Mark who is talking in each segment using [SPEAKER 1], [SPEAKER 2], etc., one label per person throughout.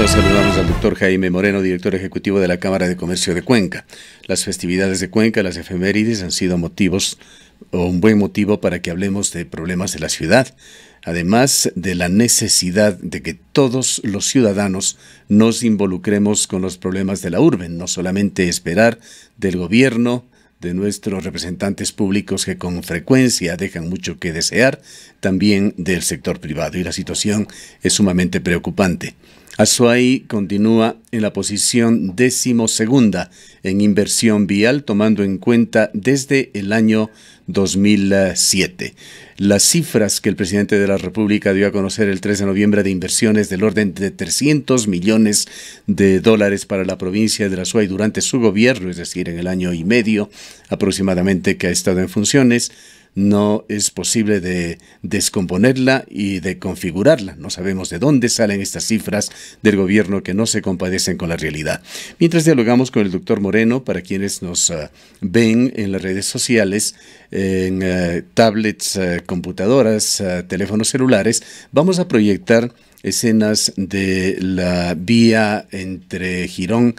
[SPEAKER 1] Pues saludamos al doctor Jaime Moreno, director ejecutivo de la Cámara de Comercio de Cuenca. Las festividades de Cuenca, las efemérides, han sido motivos o un buen motivo para que hablemos de problemas de la ciudad, además de la necesidad de que todos los ciudadanos nos involucremos con los problemas de la urbe, no solamente esperar del gobierno, de nuestros representantes públicos que con frecuencia dejan mucho que desear, también del sector privado. Y la situación es sumamente preocupante. Azuay continúa en la posición decimosegunda en inversión vial, tomando en cuenta desde el año 2007. Las cifras que el presidente de la República dio a conocer el 3 de noviembre de inversiones del orden de 300 millones de dólares para la provincia de la Azuay durante su gobierno, es decir, en el año y medio aproximadamente que ha estado en funciones, no es posible de descomponerla y de configurarla. No sabemos de dónde salen estas cifras del gobierno que no se compadecen con la realidad. Mientras dialogamos con el doctor Moreno, para quienes nos eh, ven en las redes sociales, en eh, tablets, eh, computadoras, teléfonos celulares, vamos a proyectar escenas de la vía entre Girón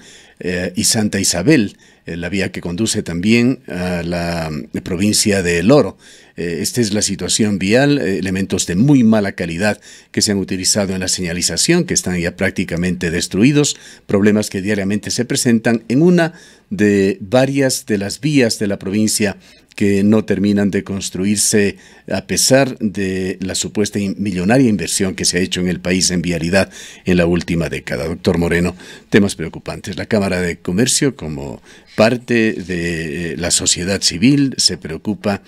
[SPEAKER 1] y Santa Isabel, eh, la vía que conduce también a la mm, provincia de El Oro. Eh, esta es la situación vial, eh, elementos de muy mala calidad que se han utilizado en la señalización, que están ya prácticamente destruidos, problemas que diariamente se presentan en una de varias de las vías de la provincia que no terminan de construirse a pesar de la supuesta millonaria inversión que se ha hecho en el país en vialidad en la última década. Doctor Moreno, temas preocupantes. La Cámara de Comercio, como parte de eh, la sociedad civil, se preocupa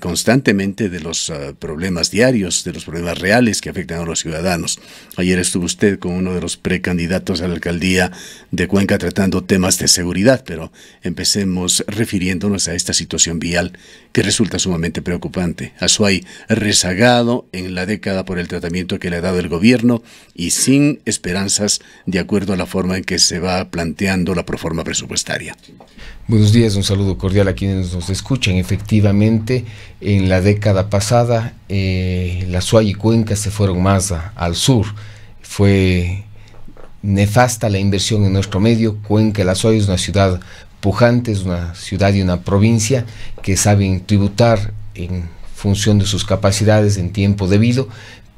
[SPEAKER 1] con constantemente de los ah, problemas diarios, de los problemas reales que afectan a los ciudadanos. Ayer estuvo usted con uno de los precandidatos a la alcaldía de Cuenca tratando temas de seguridad, pero empecemos refiriéndonos a esta situación vial que resulta sumamente preocupante. Azuay rezagado en la década por el tratamiento que le ha dado el gobierno y sin esperanzas de acuerdo a la forma en que se va planteando la proforma presupuestaria.
[SPEAKER 2] Buenos días, un saludo cordial a quienes nos escuchan. Efectivamente, en la década pasada eh, la Suay y Cuenca se fueron más al sur. Fue nefasta la inversión en nuestro medio. Cuenca, la Suay es una ciudad pujante, es una ciudad y una provincia que saben tributar en función de sus capacidades en tiempo debido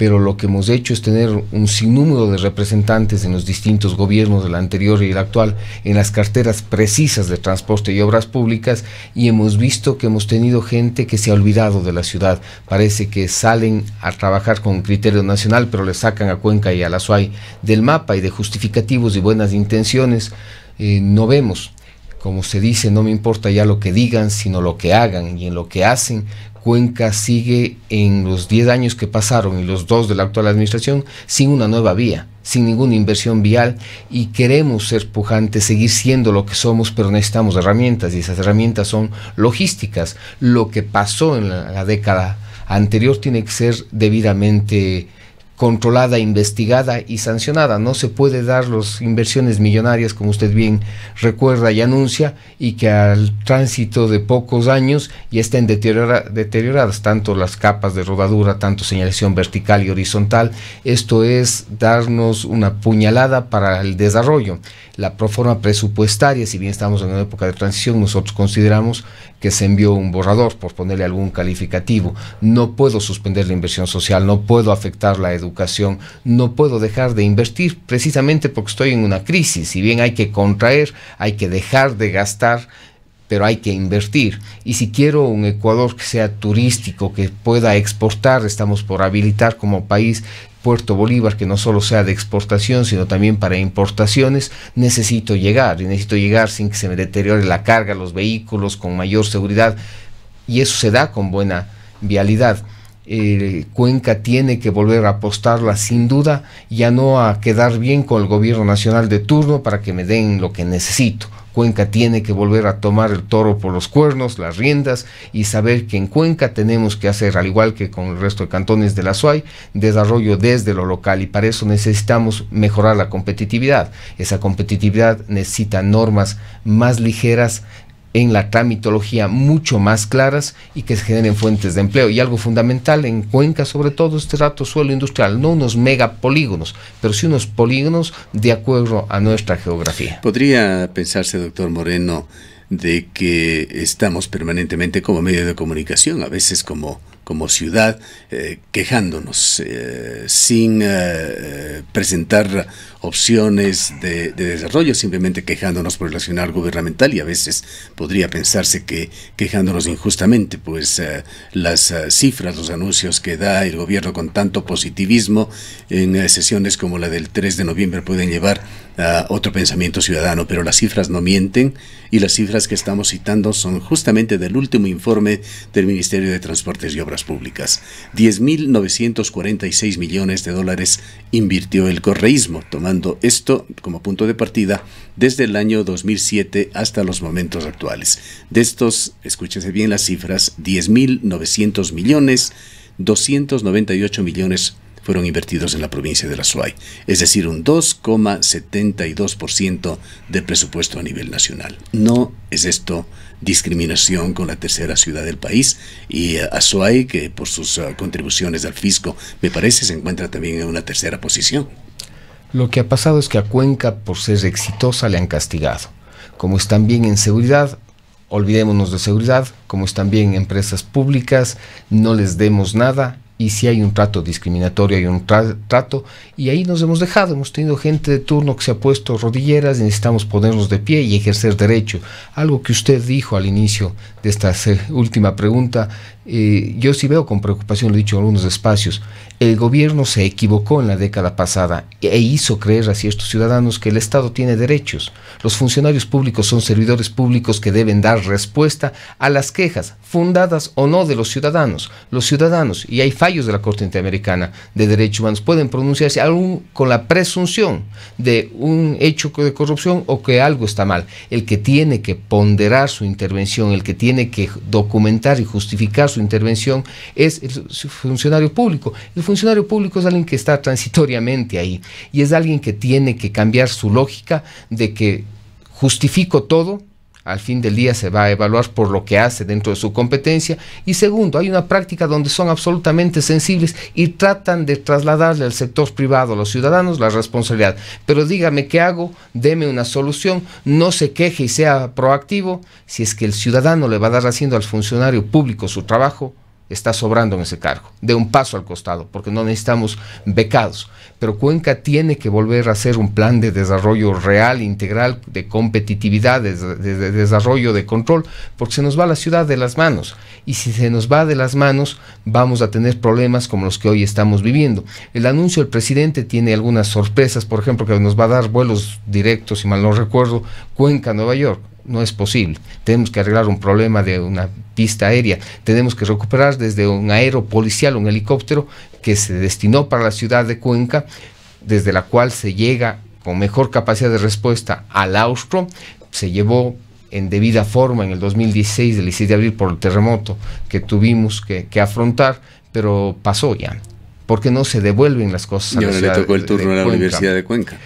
[SPEAKER 2] pero lo que hemos hecho es tener un sinnúmero de representantes en los distintos gobiernos, de la anterior y el actual, en las carteras precisas de transporte y obras públicas, y hemos visto que hemos tenido gente que se ha olvidado de la ciudad. Parece que salen a trabajar con criterio nacional, pero le sacan a Cuenca y a la SUAY del mapa y de justificativos y buenas intenciones. Eh, no vemos como se dice, no me importa ya lo que digan, sino lo que hagan y en lo que hacen, Cuenca sigue en los 10 años que pasaron y los dos de la actual administración sin una nueva vía, sin ninguna inversión vial y queremos ser pujantes, seguir siendo lo que somos, pero necesitamos herramientas y esas herramientas son logísticas. Lo que pasó en la, la década anterior tiene que ser debidamente controlada, investigada y sancionada. No se puede dar las inversiones millonarias, como usted bien recuerda y anuncia, y que al tránsito de pocos años ya estén deterioradas tanto las capas de rodadura, tanto señalización vertical y horizontal. Esto es darnos una puñalada para el desarrollo. La proforma presupuestaria, si bien estamos en una época de transición, nosotros consideramos que se envió un borrador, por ponerle algún calificativo. No puedo suspender la inversión social, no puedo afectar la educación no puedo dejar de invertir precisamente porque estoy en una crisis. Si bien hay que contraer, hay que dejar de gastar, pero hay que invertir. Y si quiero un Ecuador que sea turístico, que pueda exportar, estamos por habilitar como país Puerto Bolívar, que no solo sea de exportación, sino también para importaciones, necesito llegar, y necesito llegar sin que se me deteriore la carga, los vehículos, con mayor seguridad, y eso se da con buena vialidad. Cuenca tiene que volver a apostarla sin duda, ya no a quedar bien con el gobierno nacional de turno para que me den lo que necesito. Cuenca tiene que volver a tomar el toro por los cuernos, las riendas y saber que en Cuenca tenemos que hacer, al igual que con el resto de cantones de la SUAY, desarrollo desde lo local y para eso necesitamos mejorar la competitividad. Esa competitividad necesita normas más ligeras, en la tramitología mucho más claras y que se generen fuentes de empleo. Y algo fundamental en Cuenca, sobre todo, este rato suelo industrial, no unos megapolígonos, pero sí unos polígonos de acuerdo a nuestra geografía.
[SPEAKER 1] Podría pensarse, doctor Moreno, de que estamos permanentemente como medio de comunicación, a veces como como ciudad eh, quejándonos eh, sin eh, presentar opciones de, desarrollo, simplemente quejándonos por el accionar gubernamental y a veces podría pensarse que quejándonos injustamente, pues eh, las eh, cifras, los anuncios que da el gobierno con tanto positivismo en eh, sesiones como la del 3 de noviembre pueden llevar a otro pensamiento ciudadano, pero las cifras no mienten y las cifras que estamos citando son justamente del último informe del Ministerio de Transportes y Obras Públicas. 10.946 millones de dólares invirtió el correísmo, tomando esto como punto de partida desde el año 2007 hasta los momentos actuales. De estos, escúchese bien las cifras, 10.900 millones, 298 millones fueron invertidos en la provincia de la Suay, es decir, un 2,72% del presupuesto a nivel nacional. No es esto discriminación con la tercera ciudad del país y Azuay, que por sus ah, contribuciones al fisco, me parece, se encuentra también en una tercera posición.
[SPEAKER 2] Lo que ha pasado es que a Cuenca, por ser exitosa, le han castigado. Como están bien en seguridad, olvidémonos de seguridad, como están bien en empresas públicas, no les demos nada, y si hay un trato discriminatorio, hay un trato, y ahí nos hemos dejado, hemos tenido gente de turno que se ha puesto rodilleras y necesitamos ponernos de pie y ejercer derecho. Algo que usted dijo al inicio de esta última pregunta, eh, yo sí veo con preocupación, lo he dicho en algunos espacios, el gobierno se equivocó en la década pasada e hizo creer a ciertos ciudadanos que el Estado tiene derechos. Los funcionarios públicos son servidores públicos que deben dar respuesta a las quejas, fundadas o no, de los ciudadanos. Los ciudadanos, y hay fallos de la Corte Interamericana de Derechos Humanos pueden pronunciarse aún con la presunción de un hecho de corrupción o que algo está mal. El que tiene que ponderar su intervención, el que tiene que documentar y justificar su intervención es el funcionario público. El funcionario público es alguien que está transitoriamente ahí y es alguien que tiene que cambiar su lógica de que justifico todo al fin del día se va a evaluar por lo que hace dentro de su competencia. Y segundo, hay una práctica donde son absolutamente sensibles y tratan de trasladarle al sector privado, a los ciudadanos, la responsabilidad. Pero dígame qué hago, deme una solución, no se queje y sea proactivo. Si es que el ciudadano le va a dar haciendo al funcionario público su trabajo, está sobrando en ese cargo. De un paso al costado, porque no necesitamos becados pero Cuenca tiene que volver a hacer un plan de desarrollo real, integral, de competitividad, de, desarrollo, de control, porque se nos va la ciudad de las manos. Y si se nos va de las manos, vamos a tener problemas como los que hoy estamos viviendo. El anuncio del presidente tiene algunas sorpresas, por ejemplo, que nos va a dar vuelos directos, si mal no recuerdo, Cuenca, Nueva York no es posible. Tenemos que arreglar un problema de una pista aérea. Tenemos que recuperar desde un aero policial, un helicóptero que se destinó para la ciudad de Cuenca, desde la cual se llega con mejor capacidad de respuesta al Austro. Se llevó en debida forma en el 2016, el 16 de abril, por el terremoto que tuvimos que, afrontar, pero pasó ya. porque no se devuelven las cosas? Y le tocó el turno a la Universidad de Cuenca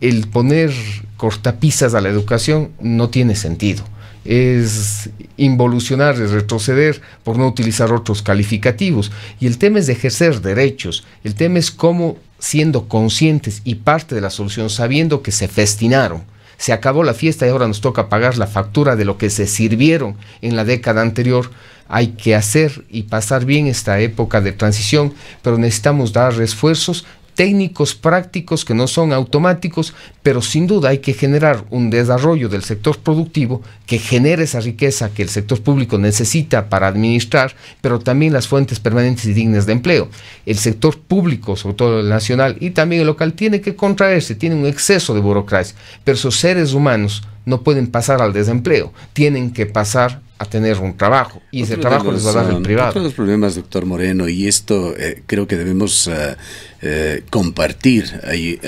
[SPEAKER 2] el poner cortapisas a la educación no tiene sentido. Es involucionar, es retroceder por no utilizar otros calificativos. Y el tema es de ejercer derechos. El tema es cómo, siendo conscientes y parte de la solución, sabiendo que se festinaron, se acabó la fiesta y ahora nos toca pagar la factura de lo que se sirvieron en la década anterior. Hay que hacer y pasar bien esta época de transición, pero necesitamos dar esfuerzos técnicos prácticos que no son automáticos, pero sin duda hay que generar un desarrollo del sector productivo que genere esa riqueza que el sector público necesita para administrar, pero también las fuentes permanentes y dignas de empleo. El sector público, sobre todo el nacional y también el local, tiene que contraerse, tiene un exceso de burocracia, pero esos seres humanos no pueden pasar al desempleo, tienen que pasar a tener un trabajo y ese trabajo les va a dar el um, privado.
[SPEAKER 1] los problemas, doctor Moreno, y esto eh, creo que debemos eh, eh, compartir, hay,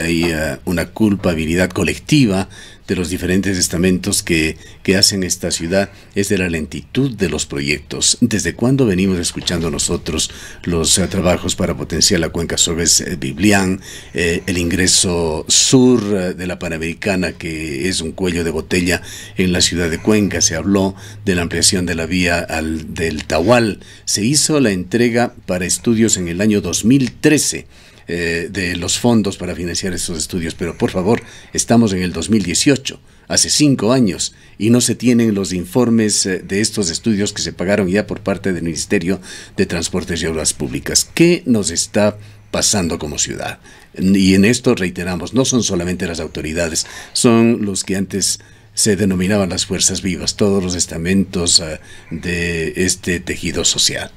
[SPEAKER 1] una culpabilidad colectiva de los diferentes estamentos que, hacen esta ciudad es de la lentitud de los proyectos. ¿Desde cuándo venimos escuchando nosotros los eh, trabajos para potenciar la cuenca Sobes eh, biblián eh, el ingreso sur de la Panamericana, que es un cuello de botella en la ciudad de Cuenca? Se habló de la ampliación de la vía al, del Tahual. Se hizo la entrega para estudios en el año 2013 eh, de los fondos para financiar estos estudios, pero por favor, estamos en el 2018, hace cinco años, y no se tienen los informes eh, de estos estudios que se pagaron ya por parte del Ministerio de Transportes y Obras Públicas. ¿Qué nos está pasando como ciudad? Y en esto reiteramos, no son solamente las autoridades, son los que antes se denominaban las fuerzas vivas, todos los estamentos eh, de este tejido social.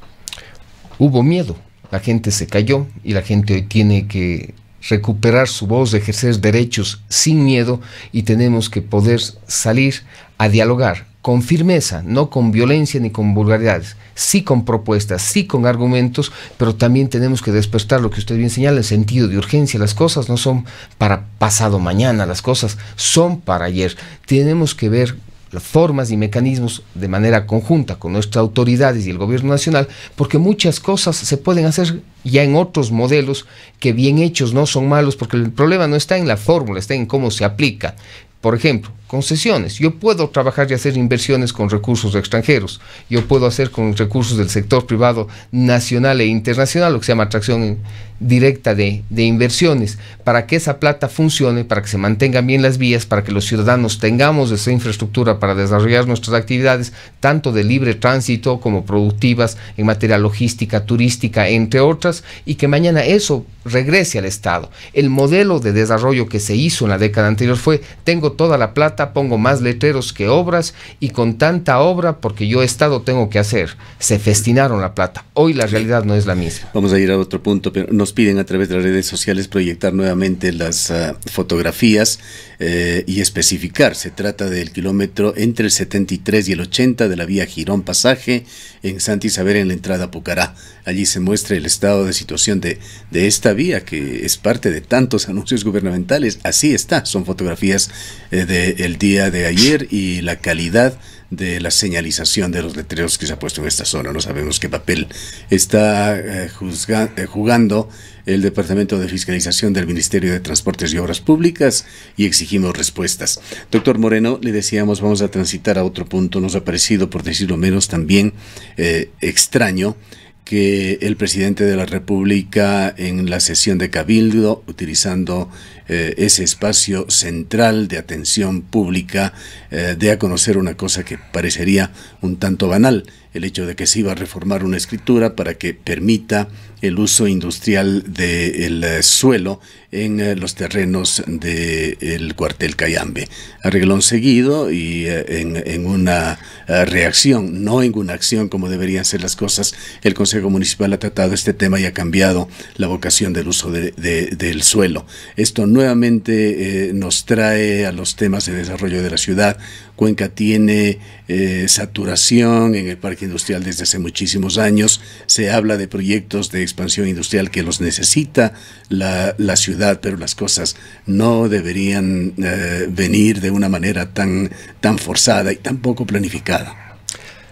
[SPEAKER 2] Hubo miedo, la gente se cayó y la gente hoy tiene que recuperar su voz, ejercer derechos sin miedo y tenemos que poder salir a dialogar con firmeza, no con violencia ni con vulgaridades, sí con propuestas, sí con argumentos, pero también tenemos que despertar lo que usted bien señala, el sentido de urgencia. Las cosas no son para pasado mañana, las cosas son para ayer. Tenemos que ver las formas y mecanismos de manera conjunta con nuestras autoridades y el gobierno nacional, porque muchas cosas se pueden hacer ya en otros modelos que bien hechos no son malos, porque el problema no está en la fórmula, está en cómo se aplica. Por ejemplo, concesiones. Yo puedo trabajar y hacer inversiones con recursos extranjeros. Yo puedo hacer con recursos del sector privado nacional e internacional, lo que se llama atracción directa de, inversiones, para que esa plata funcione, para que se mantengan bien las vías, para que los ciudadanos tengamos esa infraestructura para desarrollar nuestras actividades, tanto de libre tránsito como productivas en materia logística, turística, entre otras, y que mañana eso regrese al Estado. El modelo de desarrollo que se hizo en la década anterior fue, tengo toda la plata, pongo más letreros que obras y con tanta obra, porque yo he Estado tengo que hacer, se festinaron la plata. Hoy la realidad no es la misma.
[SPEAKER 1] Vamos a ir a otro punto, pero nos piden a través de las redes sociales proyectar nuevamente las ah, fotografías eh, y especificar. Se trata del kilómetro entre el 73 y el 80 de la vía Girón Pasaje en Santa Isabel en la entrada Pucará. Allí se muestra el estado de situación de, esta vía que es parte de tantos anuncios gubernamentales. Así está, son fotografías del eh, de eh, día de ayer y la calidad de la señalización de los letreros que se ha puesto en esta zona. No sabemos qué papel está eh, eh, jugando el Departamento de Fiscalización del Ministerio de Transportes y Obras Públicas y exigimos respuestas. Doctor Moreno, le decíamos vamos a transitar a otro punto. Nos ha parecido, por decirlo menos, también eh, extraño que el presidente de la República en la sesión de Cabildo, utilizando eh, ese espacio central de atención pública eh, de a conocer una cosa que parecería un tanto banal, el hecho de que se iba a reformar una escritura para que permita el uso industrial del eh, suelo en los terrenos del cuartel Cayambe. Arreglón seguido y en, una reacción, no en una acción como deberían ser las cosas, el Consejo Municipal ha tratado este tema y ha cambiado la vocación del uso del suelo. Esto no nuevamente eh, nos trae a los temas de desarrollo de la ciudad. Cuenca tiene eh, saturación en el parque industrial desde hace muchísimos años. Se habla de proyectos de expansión industrial que los necesita la, ciudad, pero las cosas no deberían eh, venir de una manera tan, tan forzada y tan poco planificada.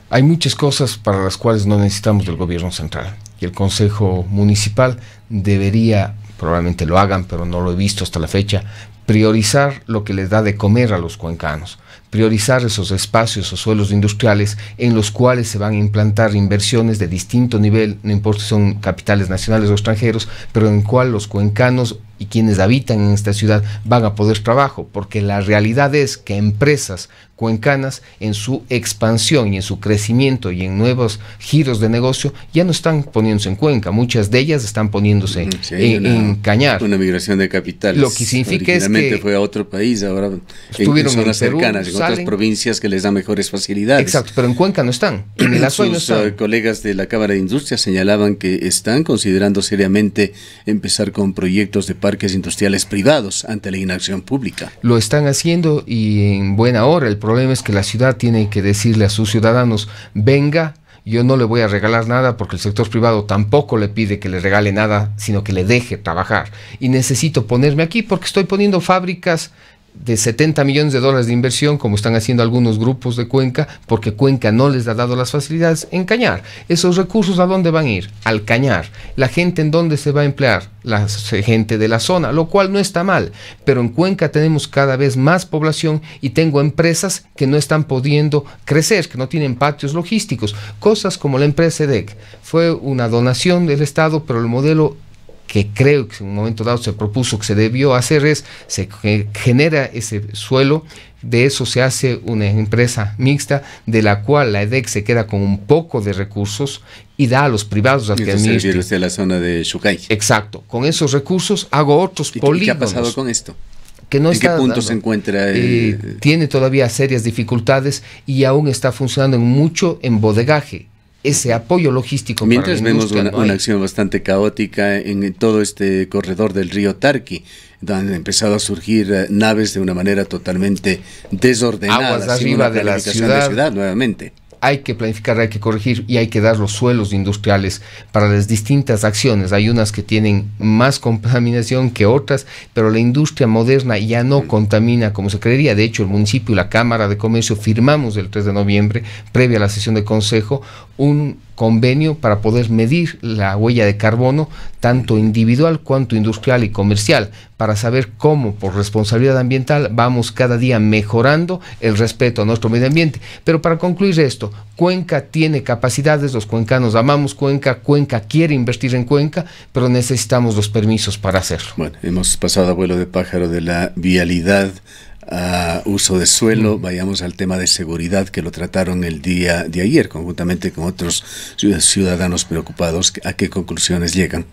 [SPEAKER 2] Hay muchas cosas para las cuales no necesitamos del gobierno central y el Consejo Municipal debería probablemente lo hagan, pero no lo he visto hasta la fecha, priorizar lo que les da de comer a los cuencanos, priorizar esos espacios o suelos industriales en los cuales se van a implantar inversiones de distinto nivel, no importa si son capitales nacionales o extranjeros, pero en cual los cuencanos y quienes habitan en esta ciudad van a poder trabajo, porque la realidad es que empresas cuencanas en su expansión y en su crecimiento y en nuevos giros de negocio ya no están poniéndose en Cuenca, muchas de ellas están poniéndose en,
[SPEAKER 1] Cañar. Una migración de capitales. Lo que significa es que fue a otro país, ahora estuvieron en zonas cercanas, en otras provincias que les dan mejores facilidades. Exacto, pero en Cuenca no están, en el no están. Eh, colegas de la Cámara de Industria señalaban que están considerando seriamente empezar con proyectos de parques industriales privados ante la inacción pública.
[SPEAKER 2] Lo están haciendo y en buena hora. El problema es que la ciudad tiene que decirle a sus ciudadanos, venga, yo no le voy a regalar nada porque el sector privado tampoco le pide que le regale nada, sino que le deje trabajar. Y necesito ponerme aquí porque estoy poniendo fábricas de 70 millones de dólares de inversión, como están haciendo algunos grupos de Cuenca, porque Cuenca no les ha dado las facilidades, en Cañar. ¿Esos recursos a dónde van a ir? Al Cañar. ¿La gente en dónde se va a emplear? La gente de la zona, lo cual no está mal, pero en Cuenca tenemos cada vez más población y tengo empresas que no están pudiendo crecer, que no tienen patios logísticos, cosas como la empresa EDEC. Fue una donación del Estado, pero el modelo que creo que en un momento dado se propuso que se debió hacer es, se genera ese suelo, de eso se hace una empresa mixta, de la cual la EDEC se queda con un poco de recursos y da a los privados a que
[SPEAKER 1] la zona de Shukai. Exacto,
[SPEAKER 2] con esos recursos hago otros ¿Y ¿Qué ha pasado con esto? que no ¿En qué punto se
[SPEAKER 1] encuentra? Eh,
[SPEAKER 2] tiene todavía serias dificultades y aún está funcionando en mucho en bodegaje ese apoyo logístico. Mientras vemos una,
[SPEAKER 1] acción bastante caótica en todo este corredor del río Tarqui, donde han empezado a surgir eh, naves de una manera totalmente desordenada. arriba de la, ciudad. de la ciudad
[SPEAKER 2] nuevamente hay que planificar, hay que corregir y hay que dar los suelos industriales para las distintas acciones. Hay unas que tienen más contaminación que otras, pero la industria moderna ya no mm. contamina como se creería. De hecho, el municipio y la Cámara de Comercio firmamos el 3 de noviembre, previa a la sesión de consejo, un convenio para poder medir la huella de carbono, tanto individual cuanto industrial y comercial, para saber cómo, por responsabilidad ambiental, vamos cada día mejorando el respeto a nuestro medio ambiente. Pero para concluir esto, Cuenca tiene capacidades, los cuencanos amamos Cuenca, Cuenca quiere invertir en Cuenca, pero necesitamos los permisos para hacerlo.
[SPEAKER 1] Bueno, hemos pasado a vuelo de pájaro de la vialidad a uh, uso de suelo, mm. vayamos al tema de seguridad que lo trataron el día de ayer, conjuntamente con otros ciudadanos preocupados. ¿A qué conclusiones llegan?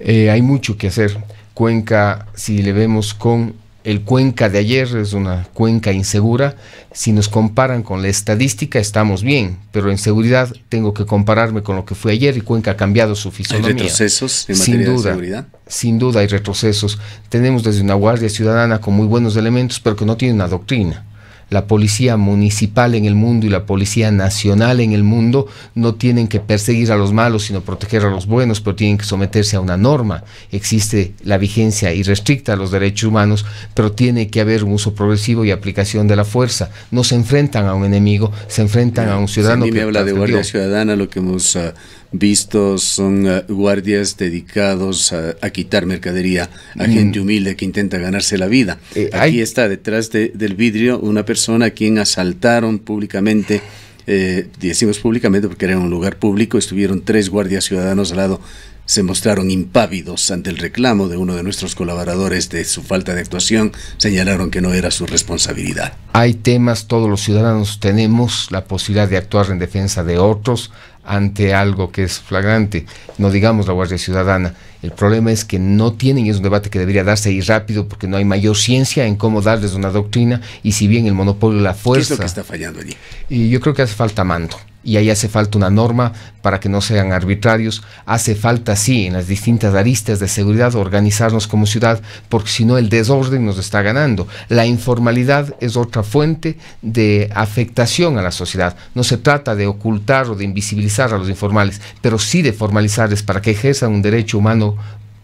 [SPEAKER 2] Eh, hay mucho que hacer. Cuenca, si le vemos con el Cuenca de ayer es una cuenca insegura. Si nos comparan con la estadística, estamos bien, pero en seguridad tengo que compararme con lo que fue ayer y Cuenca ha cambiado su fisonomía. ¿Hay retrocesos sin duda, Sin duda hay retrocesos. Tenemos desde una Guardia Ciudadana con muy buenos elementos, pero que no tiene una doctrina la policía municipal en el mundo y la policía nacional en el mundo no tienen que perseguir a los malos, sino proteger a los buenos, pero tienen que someterse a una norma. Existe la vigencia irrestricta a los derechos humanos, pero tiene que haber un uso progresivo y aplicación de la fuerza. No se enfrentan a un enemigo, se enfrentan a un ciudadano. me habla de
[SPEAKER 1] ciudadana, lo que hemos... Ah, vistos son eh, guardias dedicados a, quitar mercadería a mm. gente humilde que intenta ganarse la vida. Eh, Aquí está detrás del vidrio una persona a quien asaltaron públicamente. Eh, decimos públicamente porque era un lugar público, estuvieron tres guardias ciudadanos al lado, se mostraron impávidos ante el reclamo de uno de nuestros colaboradores de su falta de actuación, señalaron que no era su responsabilidad.
[SPEAKER 2] Hay temas, todos los ciudadanos tenemos la posibilidad de actuar en defensa de otros, ante algo que es flagrante, no digamos la Guardia Ciudadana. El problema es que no tienen, y es un debate que debería darse ahí rápido porque no hay mayor ciencia en cómo darles una doctrina y si bien el monopolio de la fuerza... está fallando allí? Y yo creo que hace falta mando y ahí hace falta una norma para que no sean arbitrarios. Hace falta, sí, en las distintas aristas de seguridad organizarnos como ciudad, porque si no el desorden nos está ganando. La informalidad es otra fuente de afectación a la sociedad. No se trata de ocultar o de invisibilizar a los informales, pero sí de formalizarles para que ejerzan un derecho humano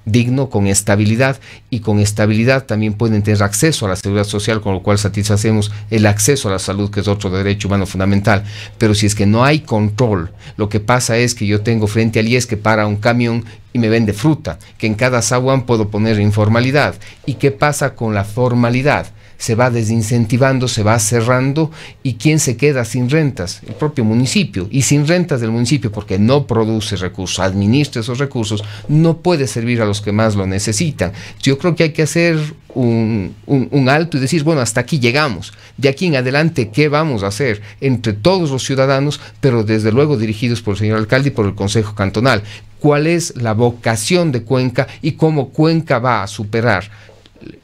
[SPEAKER 2] digno con estabilidad y con estabilidad también pueden tener acceso a la seguridad social con lo cual satisfacemos el acceso a la salud que es otro derecho humano fundamental pero si es que no hay control lo que pasa es que yo tengo frente al IES que para un camión y me vende fruta que en cada saguán puedo poner informalidad y qué pasa con la formalidad se va desincentivando, se va cerrando y quién se queda sin rentas, el propio municipio. Y sin rentas del municipio porque no produce recursos, administra esos recursos, no puede servir a los que más lo necesitan. Yo creo que hay que hacer un, alto y decir, bueno, hasta aquí llegamos, de aquí en adelante, ¿qué vamos a hacer entre todos los ciudadanos, pero desde luego dirigidos por el señor alcalde y por el Consejo Cantonal? cuál es la vocación de Cuenca y cómo Cuenca va a superar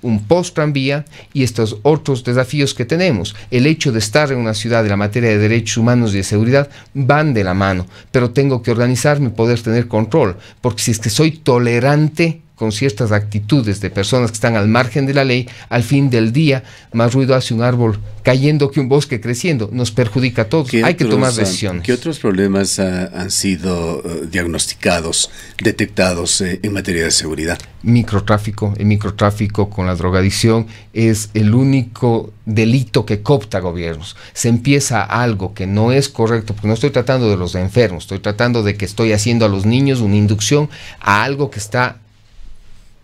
[SPEAKER 2] un post tranvía y estos otros desafíos que tenemos. El hecho de estar en una ciudad de la materia de derechos humanos y de seguridad van de la mano, pero tengo que organizarme, y poder tener control, porque si es que soy tolerante con ciertas actitudes de personas que están al margen de la ley, al fin del día, más ruido hace un árbol cayendo que un bosque creciendo. Nos perjudica a todos. Hay que tomar decisiones.
[SPEAKER 1] ¿Qué otros problemas han sido eh, diagnosticados, detectados eh, en materia de seguridad?
[SPEAKER 2] Microtráfico. El microtráfico con la drogadicción es el único delito que copta gobiernos. Se empieza algo que no es correcto, porque no estoy tratando de los enfermos, estoy tratando de que estoy haciendo a los niños una inducción a algo que está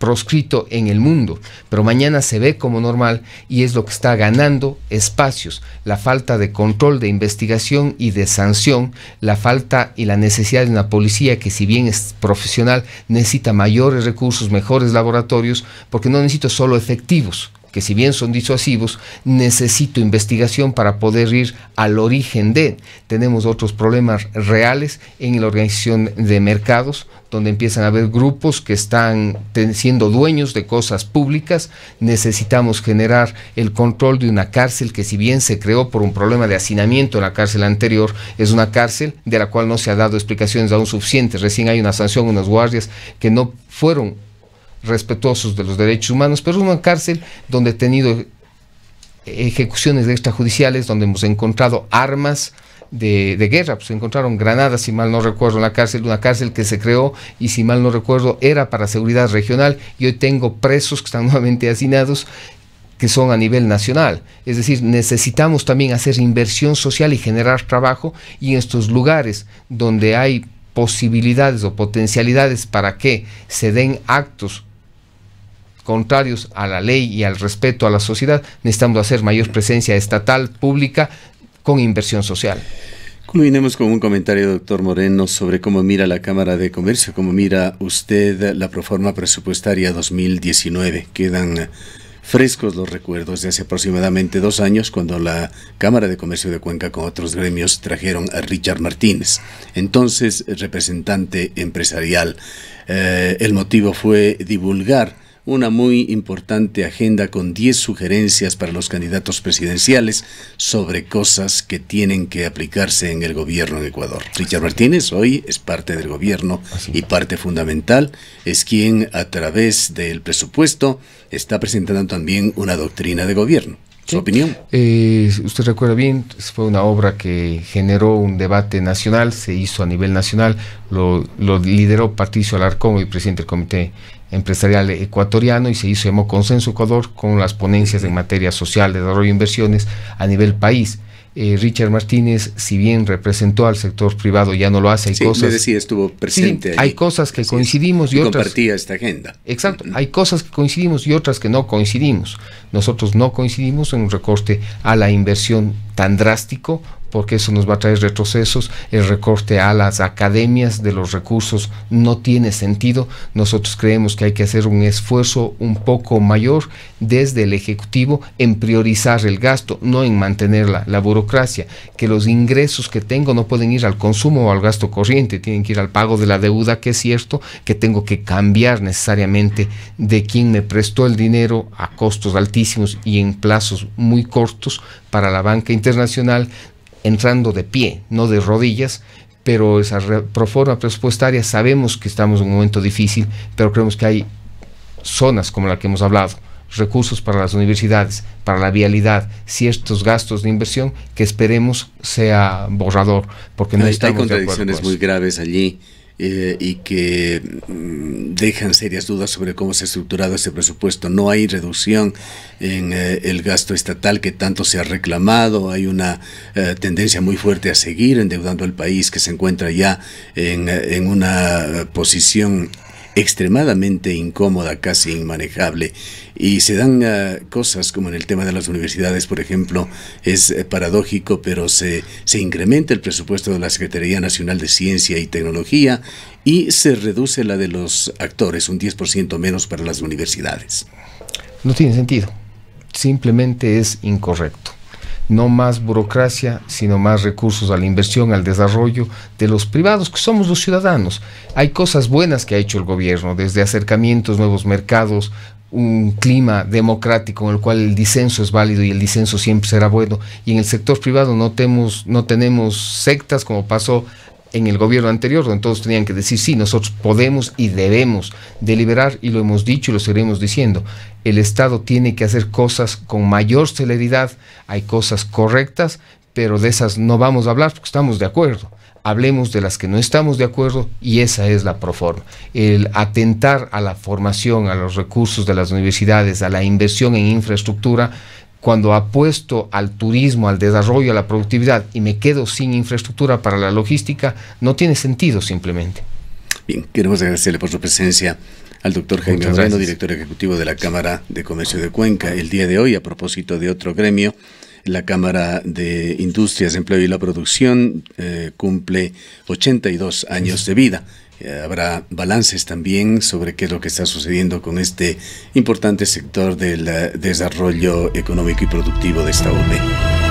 [SPEAKER 2] proscrito en el mundo, pero mañana se ve como normal y es lo que está ganando espacios, la falta de control, de investigación y de sanción, la falta y la necesidad de una policía que si bien es profesional necesita mayores recursos, mejores laboratorios, porque no necesito solo efectivos, que si bien son disuasivos, necesito investigación para poder ir al origen de. Tenemos otros problemas reales en la organización de mercados, donde empiezan a haber grupos que están siendo dueños de cosas públicas. Necesitamos generar el control de una cárcel que si bien se creó por un problema de hacinamiento en la cárcel anterior, es una cárcel de la cual no se ha dado explicaciones aún suficientes. Recién hay una sanción, unas guardias que no fueron respetuosos de los derechos humanos, pero es una cárcel donde he tenido ejecuciones extrajudiciales, donde hemos encontrado armas, de, guerra. Pues encontraron granadas, si mal no recuerdo, en la cárcel, una cárcel que se creó y si mal no recuerdo era para seguridad regional y hoy tengo presos que están nuevamente hacinados que son a nivel nacional. Es decir, necesitamos también hacer inversión social y generar trabajo y en estos lugares donde hay posibilidades o potencialidades para que se den actos contrarios a la ley y al respeto a la sociedad, necesitamos hacer mayor presencia estatal, pública, con inversión social.
[SPEAKER 1] Culminemos con un comentario, doctor Moreno, sobre cómo mira la Cámara de Comercio, cómo mira usted la proforma presupuestaria 2019. Quedan frescos los recuerdos de hace aproximadamente dos años cuando la Cámara de Comercio de Cuenca con otros gremios trajeron a Richard Martínez, entonces representante empresarial. Eh, el motivo fue divulgar una muy importante agenda con 10 sugerencias para los candidatos presidenciales sobre cosas que tienen que aplicarse en el gobierno en Ecuador. Richard Martínez hoy es parte del gobierno y parte fundamental, es quien a través del presupuesto está presentando también una doctrina de gobierno. ¿Su opinión?
[SPEAKER 2] Eh, usted recuerda bien, fue una obra que generó un debate nacional, se hizo a nivel nacional, lo, lideró Patricio Alarcón, el presidente del Comité Empresarial Ecuatoriano, y se hizo, llamó Consenso Ecuador, con las ponencias en materia social, de desarrollo e inversiones a nivel país. Eh, Richard Martínez, si bien representó al sector privado, ya no lo hace. Hay sí, cosas, estuvo presente. hay cosas que coincidimos y, otras. Compartía esta agenda. Exacto. Hay cosas que coincidimos y otras que no coincidimos. Nosotros no coincidimos en un recorte a la inversión tan drástico porque eso nos va a traer retrocesos, el recorte a las academias de los recursos no tiene sentido. Nosotros creemos que hay que hacer un esfuerzo un poco mayor desde el Ejecutivo en priorizar el gasto, no en mantener la, burocracia, que los ingresos que tengo no pueden ir al consumo o al gasto corriente, tienen que ir al pago de la deuda, que es cierto, que tengo que cambiar necesariamente de quien me prestó el dinero a costos altísimos y en plazos muy cortos para la banca internacional entrando de pie, no de rodillas, pero esa reforma presupuestaria sabemos que estamos en un momento difícil, pero creemos que hay zonas como la que hemos hablado, recursos para las universidades, para la vialidad, ciertos gastos de inversión que esperemos sea borrador, porque no hay, estamos contradicciones muy
[SPEAKER 1] graves allí eh, y que mm, dejan serias dudas sobre cómo se ha estructurado ese presupuesto. No hay reducción en eh, el gasto estatal que tanto se ha reclamado, hay una eh, tendencia muy fuerte a seguir endeudando al país que se encuentra ya en, en una posición extremadamente incómoda, casi inmanejable. Y se dan ah, cosas como en el tema de las universidades, por ejemplo, es eh, paradójico, pero se, se incrementa el presupuesto de la Secretaría Nacional de Ciencia y Tecnología y se reduce la de los actores, un 10% menos para las universidades.
[SPEAKER 2] No tiene sentido, simplemente es incorrecto no más burocracia, sino más recursos a la inversión, al desarrollo de los privados, que somos los ciudadanos. Hay cosas buenas que ha hecho el gobierno, desde acercamientos, nuevos mercados, un clima democrático en el cual el disenso es válido y el disenso siempre será bueno. Y en el sector privado no, no tenemos sectas como pasó en el gobierno anterior, donde todos tenían que decir, sí, nosotros podemos y debemos deliberar, y lo hemos dicho y lo seguiremos diciendo, el Estado tiene que hacer cosas con mayor celeridad, hay cosas correctas, pero de esas no vamos a hablar porque estamos de acuerdo. Hablemos de las que no estamos de acuerdo y esa es la proforma. El atentar a la formación, a los recursos de las universidades, a la inversión en infraestructura, cuando apuesto al turismo, al desarrollo, a la productividad y me quedo sin infraestructura para la logística, no tiene sentido simplemente.
[SPEAKER 1] Bien, queremos agradecerle por su presencia al doctor Jaime Moreno, director ejecutivo de la Cámara de Comercio de Cuenca, el día de hoy a propósito de otro gremio. La Cámara de Industrias, Empleo y la Producción eh, cumple 82 años de vida. Eh, habrá balances también sobre qué es lo que está sucediendo con este importante sector del eh, desarrollo económico y productivo de esta UP.